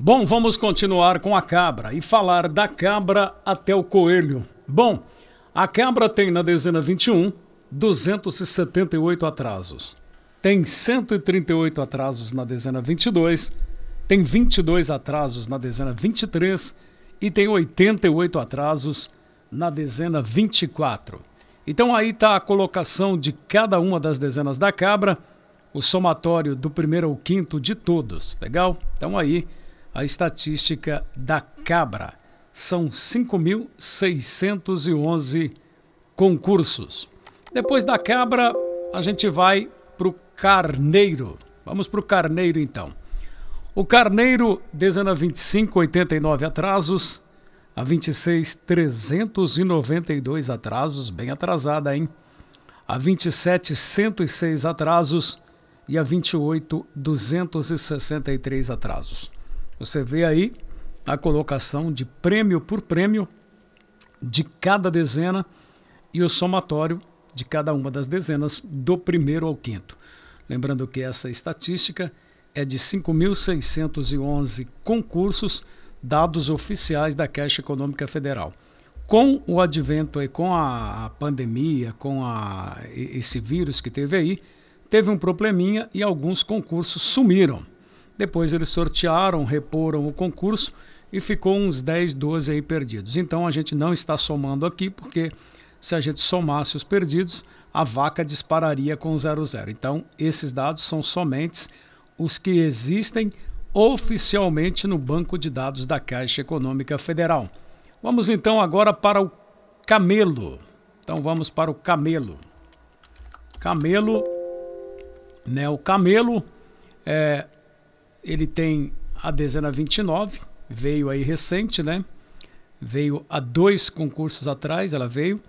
Bom, vamos continuar com a cabra e falar da cabra até o coelho. Bom, a cabra tem na dezena 21 278 atrasos, tem 138 atrasos na dezena 22, tem 22 atrasos na dezena 23 e tem 88 atrasos na dezena 24. Então aí está a colocação de cada uma das dezenas da cabra, o somatório do primeiro ao quinto de todos, legal? Então aí a estatística da Cabra. São 5.611 concursos. Depois da Cabra, a gente vai para o Carneiro. Vamos para o Carneiro então. O Carneiro, 1925, 89 atrasos. A 26, 392 atrasos, bem atrasada, hein? A 27, 106 atrasos. E a 28, 263 atrasos. Você vê aí a colocação de prêmio por prêmio de cada dezena e o somatório de cada uma das dezenas do primeiro ao quinto. Lembrando que essa estatística é de 5.611 concursos dados oficiais da Caixa Econômica Federal. Com o advento e com a pandemia, com a, esse vírus que teve aí, teve um probleminha e alguns concursos sumiram. Depois eles sortearam, reporam o concurso e ficou uns 10, 12 aí perdidos. Então a gente não está somando aqui, porque se a gente somasse os perdidos, a vaca dispararia com 00. Então esses dados são somente os que existem oficialmente no banco de dados da Caixa Econômica Federal. Vamos então agora para o camelo. Então vamos para o camelo. Camelo, né? O camelo é, ele tem a dezena 29, veio aí recente, né? Veio há dois concursos atrás, ela veio.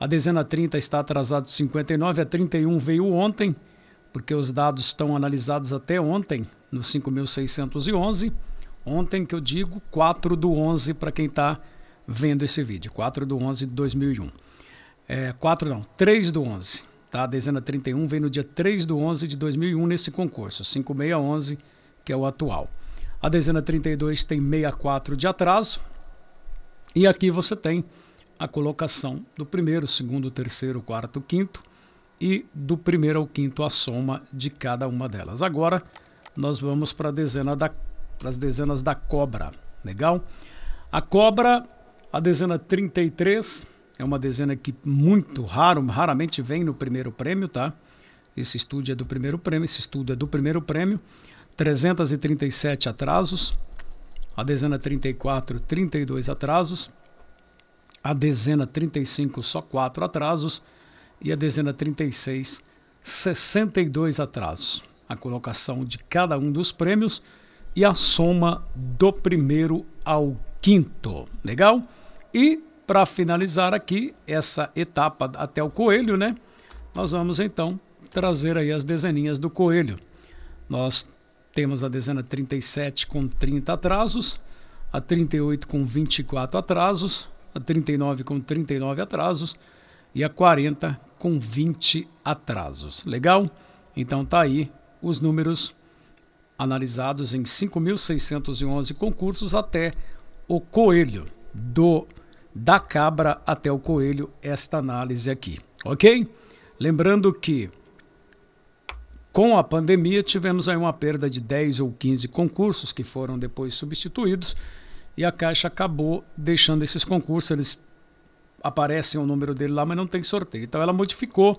A dezena 30 está atrasado 59, a 31 veio ontem, porque os dados estão analisados até ontem, no 5.611. Ontem que eu digo, 4 do 11 para quem está vendo esse vídeo. 4 do 11 de 2001. É, 4 não, 3 do 11. Tá? A dezena 31 vem no dia 3 do 11 de 2001 nesse concurso. 5611 que é o atual. A dezena 32 tem 64 de atraso. E aqui você tem a colocação do primeiro, segundo, terceiro, quarto, quinto e do primeiro ao quinto a soma de cada uma delas. Agora nós vamos para dezena as dezenas da cobra. Legal? A cobra, a dezena 33, é uma dezena que muito raro, raramente vem no primeiro prêmio, tá? Esse estudo é do primeiro prêmio, esse estudo é do primeiro prêmio. 337 atrasos, a dezena 34, 32 atrasos, a dezena 35, só 4 atrasos, e a dezena 36, 62 atrasos. A colocação de cada um dos prêmios e a soma do primeiro ao quinto. Legal? E para finalizar aqui essa etapa até o coelho, né? Nós vamos então trazer aí as dezeninhas do coelho. Nós temos a dezena 37 com 30 atrasos, a 38 com 24 atrasos, a 39 com 39 atrasos e a 40 com 20 atrasos. Legal? Então tá aí os números analisados em 5.611 concursos até o coelho do da cabra até o coelho esta análise aqui, OK? Lembrando que com a pandemia, tivemos aí uma perda de 10 ou 15 concursos que foram depois substituídos e a Caixa acabou deixando esses concursos. Eles aparecem o número dele lá, mas não tem sorteio. Então ela modificou,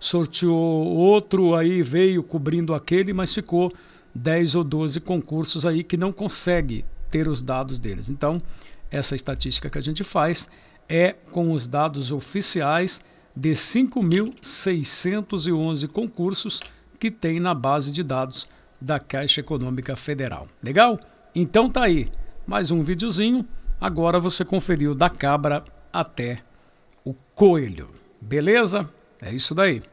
sorteou outro, aí veio cobrindo aquele, mas ficou 10 ou 12 concursos aí que não consegue ter os dados deles. Então, essa estatística que a gente faz é com os dados oficiais de 5.611 concursos que tem na base de dados da Caixa Econômica Federal. Legal? Então tá aí, mais um videozinho. Agora você conferiu da cabra até o coelho. Beleza? É isso daí.